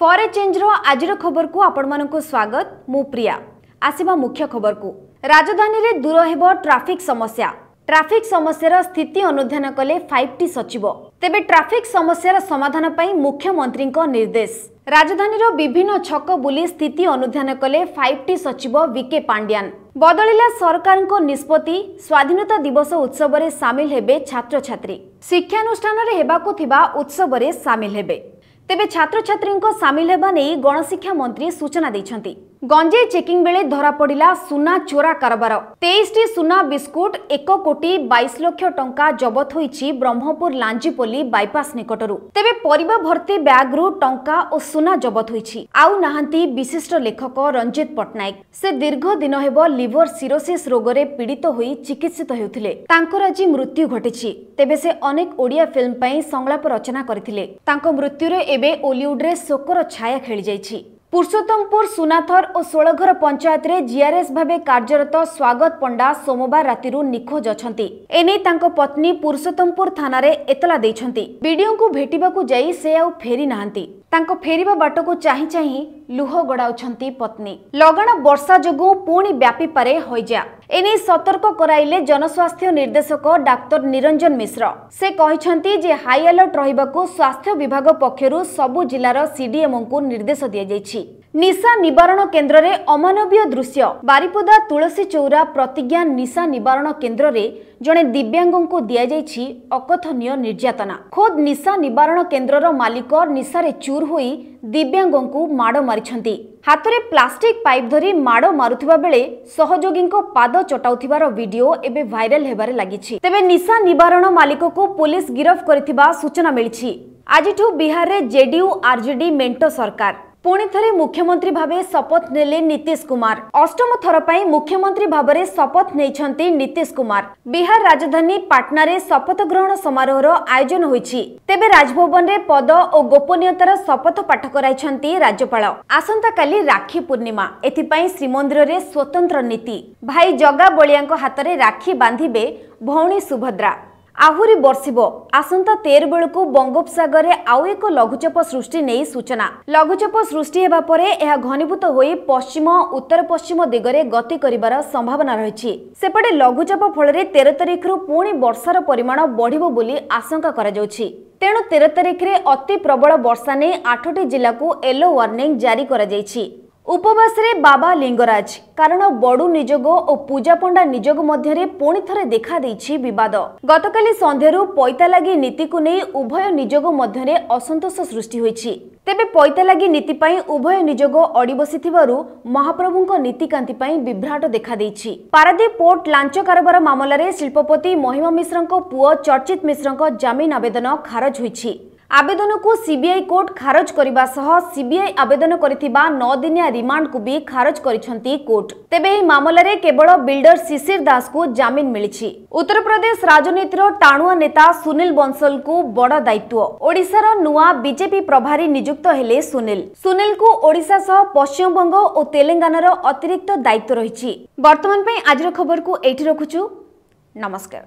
ଫରେ ଚେଞ୍ଜର ଆଜିର ଖବରକୁ ଆପଣମାନଙ୍କୁ ସ୍ୱାଗତ ମୁଁ ପ୍ରିୟା ଆସିବା ମୁଖ୍ୟ ଖବରକୁ ରାଜଧାନୀରେ ଦୂର ହେବ ଟ୍ରାଫିକ୍ ସମସ୍ୟା ଟ୍ରାଫିକ୍ ସମସ୍ୟାର ସ୍ଥିତି ଅନୁଧ୍ୟାନ କଲେ ଫାଇଭ୍ ଟି ସଚିବ ତେବେ ଟ୍ରାଫିକ୍ ସମସ୍ୟାର ସମାଧାନ ପାଇଁ ମୁଖ୍ୟମନ୍ତ୍ରୀଙ୍କ ନିର୍ଦ୍ଦେଶ ରାଜଧାନୀର ବିଭିନ୍ନ ଛକ ବୁଲି ସ୍ଥିତି ଅନୁଧ୍ୟାନ କଲେ ଫାଇଭ୍ ଟି ସଚିବ ବିକେ ପାଣ୍ଡିଆନ୍ ବଦଳିଲା ସରକାରଙ୍କ ନିଷ୍ପତ୍ତି ସ୍ୱାଧୀନତା ଦିବସ ଉତ୍ସବରେ ସାମିଲ ହେବେ ଛାତ୍ରଛାତ୍ରୀ ଶିକ୍ଷାନୁଷ୍ଠାନରେ ହେବାକୁ ଥିବା ଉତ୍ସବରେ ସାମିଲ ହେବେ ତେବେ ଛାତ୍ରଛାତ୍ରୀଙ୍କ ସାମିଲ ହେବା ନେଇ ଗଣଶିକ୍ଷା ମନ୍ତ୍ରୀ ସୂଚନା ଦେଇଛନ୍ତି ଗଞ୍ଜେଇ ଚେକିଂ ବେଳେ ଧରାପଡ଼ିଲା ସୁନା ଚୋରା କାରବାର ତେଇଶଟି ସୁନା ବିସ୍କୁଟ ଏକ କୋଟି ବାଇଶ ଲକ୍ଷ ଟଙ୍କା ଜବତ ହୋଇଛି ବ୍ରହ୍ମପୁର ଲାଞ୍ଜିପଲି ବାଇପାସ ନିକଟରୁ ତେବେ ପରିବା ଭର୍ତ୍ତି ବ୍ୟାଗରୁ ଟଙ୍କା ଓ ସୁନା ଜବତ ହୋଇଛି ଆଉ ନାହାନ୍ତି ବିଶିଷ୍ଟ ଲେଖକ ରଞ୍ଜିତ ପଟ୍ଟନାୟକ ସେ ଦୀର୍ଘ ଦିନ ହେବ ଲିଭର ସିରୋସିସ୍ ରୋଗରେ ପୀଡ଼ିତ ହୋଇ ଚିକିତ୍ସିତ ହେଉଥିଲେ ତାଙ୍କର ଆଜି ମୃତ୍ୟୁ ଘଟିଛି ତେବେ ସେ ଅନେକ ଓଡ଼ିଆ ଫିଲ୍ମ ପାଇଁ ସଂଳାପ ରଚନା କରିଥିଲେ ତାଙ୍କ ମୃତ୍ୟୁରେ ଏବେ ଓଲିଉଡ଼ରେ ଶୋକର ଛାୟା ଖେଳିଯାଇଛି ପୁରୁଷୋତ୍ତମପୁର ସୁନାଥର ଓ ଷୋଳଘର ପଞ୍ଚାୟତରେ ଜିଆରଏସ୍ ଭାବେ କାର୍ଯ୍ୟରତ ସ୍ୱାଗତ ପଣ୍ଡା ସୋମବାର ରାତିରୁ ନିଖୋଜ ଅଛନ୍ତି ଏନେଇ ତାଙ୍କ ପତ୍ନୀ ପୁରୁଷୋତ୍ତମପୁର ଥାନାରେ ଏତଲା ଦେଇଛନ୍ତି ବିଡିଓଙ୍କୁ ଭେଟିବାକୁ ଯାଇ ସେ ଆଉ ଫେରି ନାହାନ୍ତି ତାଙ୍କ ଫେରିବା ବାଟକୁ ଚାହିଁ ଚାହିଁ ଲୁହ ଗଡ଼ାଉଛନ୍ତି ପତ୍ନୀ ଲଗାଣ ବର୍ଷା ଯୋଗୁଁ ପୁଣି ବ୍ୟାପିପାରେ ହଇଜା ଏନେଇ ସତର୍କ କରାଇଲେ ଜନସ୍ୱାସ୍ଥ୍ୟ ନିର୍ଦ୍ଦେଶକ ଡାକ୍ତର ନିରଞ୍ଜନ ମିଶ୍ର ସେ କହିଛନ୍ତି ଯେ ହାଇ ଆଲର୍ଟ ରହିବାକୁ ସ୍ୱାସ୍ଥ୍ୟ ବିଭାଗ ପକ୍ଷରୁ ସବୁ ଜିଲ୍ଲାର ସିଡିଏମ୍ଓଙ୍କୁ ନିର୍ଦ୍ଦେଶ ଦିଆଯାଇଛି ନିଶା ନିବାରଣ କେନ୍ଦ୍ରରେ ଅମାନବୀୟ ଦୃଶ୍ୟ ବାରିପଦା ତୁଳସୀ ଚୌରା ପ୍ରତିଜ୍ଞା ନିଶା ନିବାରଣ କେନ୍ଦ୍ରରେ ଜଣେ ଦିବ୍ୟାଙ୍ଗଙ୍କୁ ଦିଆଯାଇଛି ଅକଥନୀୟ ନିର୍ଯାତନା ଖୋଦ୍ ନିଶା ନିବାରଣ କେନ୍ଦ୍ରର ମାଲିକ ନିଶାରେ ଚୁର୍ ହୋଇ ଦିବ୍ୟାଙ୍ଗଙ୍କୁ ମାଡ଼ ମାରିଛନ୍ତି ହାତରେ ପ୍ଲାଷ୍ଟିକ୍ ପାଇପ୍ ଧରି ମାଡ଼ ମାରୁଥିବା ବେଳେ ସହଯୋଗୀଙ୍କ ପାଦ ଚଟାଉଥିବାର ଭିଡିଓ ଏବେ ଭାଇରାଲ ହେବାରେ ଲାଗିଛି ତେବେ ନିଶା ନିବାରଣ ମାଲିକକୁ ପୋଲିସ ଗିରଫ କରିଥିବା ସୂଚନା ମିଳିଛି ଆଜିଠୁ ବିହାରରେ ଜେଡିୟୁ ଆର୍ଜେଡି ମେଣ୍ଟ ସରକାର ପୁଣି ଥରେ ମୁଖ୍ୟମନ୍ତ୍ରୀ ଭାବେ ଶପଥ ନେଲେ ନୀତିଶ କୁମାର ଅଷ୍ଟମ ଥର ପାଇଁ ମୁଖ୍ୟମନ୍ତ୍ରୀ ଭାବରେ ଶପଥ ନେଇଛନ୍ତି ନୀତିଶ କୁମାର ବିହାର ରାଜଧାନୀ ପାଟନାରେ ଶପଥ ଗ୍ରହଣ ସମାରୋହର ଆୟୋଜନ ହୋଇଛି ତେବେ ରାଜଭବନରେ ପଦ ଓ ଗୋପନୀୟତାର ଶପଥ ପାଠ କରାଇଛନ୍ତି ରାଜ୍ୟପାଳ ଆସନ୍ତାକାଲି ରାକ୍ଷୀ ପୂର୍ଣ୍ଣିମା ଏଥିପାଇଁ ଶ୍ରୀମନ୍ଦିରରେ ସ୍ୱତନ୍ତ୍ର ନୀତି ଭାଇ ଜଗା ବଳିଆଙ୍କ ହାତରେ ରାକ୍ଷୀ ବାନ୍ଧିବେ ଭଉଣୀ ସୁଭଦ୍ରା ଆହୁରି ବର୍ଷିବ ଆସନ୍ତା ତେର ବେଳକୁ ବଙ୍ଗୋପସାଗରରେ ଆଉ ଏକ ଲଘୁଚାପ ସୃଷ୍ଟି ନେଇ ସୂଚନା ଲଘୁଚାପ ସୃଷ୍ଟି ହେବା ପରେ ଏହା ଘନୀଭୂତ ହୋଇ ପଶ୍ଚିମ ଉତ୍ତର ପଶ୍ଚିମ ଦିଗରେ ଗତି କରିବାର ସମ୍ଭାବନା ରହିଛି ସେପଟେ ଲଘୁଚାପ ଫଳରେ ତେର ତାରିଖରୁ ପୁଣି ବର୍ଷାର ପରିମାଣ ବଢ଼ିବ ବୋଲି ଆଶଙ୍କା କରାଯାଉଛି ତେଣୁ ତେର ତାରିଖରେ ଅତି ପ୍ରବଳ ବର୍ଷା ନେଇ ଆଠଟି ଜିଲ୍ଲାକୁ ୟେଲୋ ୱାର୍ଣ୍ଣିଂ ଜାରି କରାଯାଇଛି উপবাসে বাবা লিঙ্গরাজ কারণ বড়ু নিযোগ ও পূজা পণ্ডা নিযোগ মধ্যে পুঁ থরে দেখা দিয়েছে বিবাদ গতকালি সন্ধ্যার পৈতা লাগি নীতিকু নিয়ে উভয় নিযোগ মধ্যে অসন্তোষ সৃষ্টি হয়েছে তেবে পৈতা লাগি নীতি পাই উভয় নিযোগ অড়ি বসিথিবারু মহাপ্রভুঙ্ক নীতিকান্তি পাই বিভ্রাট দেখা দিয়েছি পারাদ্বীপ পোর্ট লাঞ্চ কারবার মামলার শিল্পপতি মহিমা মিশ্রঙ্ক পুয় চর্চিত মিশ্রঙ্ক জামিন আবেদন খারজ হয়েছে ଆବେଦନକୁ ସିବିଆଇ କୋର୍ଟ ଖାରଜ କରିବା ସହ ସିବିଆଇ ଆବେଦନ କରିଥିବା ନଅଦିନିଆ ରିମାଣ୍ଡକୁ ବି ଖାରଜ କରିଛନ୍ତି କୋର୍ଟ ତେବେ ଏହି ମାମଲାରେ କେବଳ ବିଲ୍ଡର ଶିଶିର ଦାସଙ୍କୁ ଜାମିନ ମିଳିଛି ଉତ୍ତରପ୍ରଦେଶ ରାଜନୀତିର ଟାଣୁଆ ନେତା ସୁନୀଲ ବଂଶଲଙ୍କୁ ବଡ଼ ଦାୟିତ୍ୱ ଓଡ଼ିଶାର ନୂଆ ବିଜେପି ପ୍ରଭାରୀ ନିଯୁକ୍ତ ହେଲେ ସୁନୀଲ ସୁନୀଲଙ୍କୁ ଓଡ଼ିଶା ସହ ପଶ୍ଚିମବଙ୍ଗ ଓ ତେଲେଙ୍ଗାନାର ଅତିରିକ୍ତ ଦାୟିତ୍ୱ ରହିଛି ବର୍ତ୍ତମାନ ପାଇଁ ଆଜିର ଖବରକୁ ଏଇଠି ରଖୁଛୁ ନମସ୍କାର